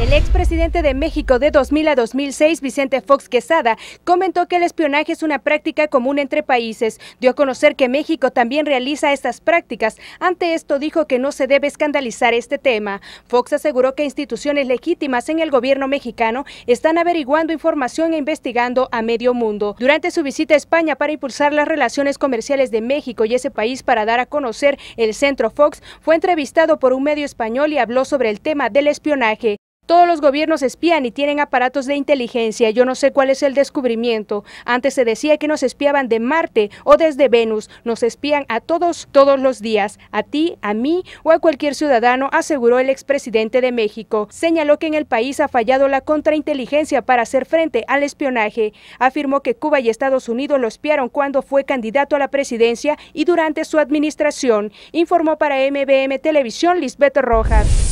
El expresidente de México de 2000 a 2006, Vicente Fox Quesada, comentó que el espionaje es una práctica común entre países. Dio a conocer que México también realiza estas prácticas. Ante esto dijo que no se debe escandalizar este tema. Fox aseguró que instituciones legítimas en el gobierno mexicano están averiguando información e investigando a medio mundo. Durante su visita a España para impulsar las relaciones comerciales de México y ese país para dar a conocer el centro Fox, fue entrevistado por un medio español y habló sobre el tema del espionaje. Todos los gobiernos espían y tienen aparatos de inteligencia. Yo no sé cuál es el descubrimiento. Antes se decía que nos espiaban de Marte o desde Venus. Nos espían a todos, todos los días. A ti, a mí o a cualquier ciudadano, aseguró el expresidente de México. Señaló que en el país ha fallado la contrainteligencia para hacer frente al espionaje. Afirmó que Cuba y Estados Unidos lo espiaron cuando fue candidato a la presidencia y durante su administración. Informó para MBM Televisión Lisbeth Rojas.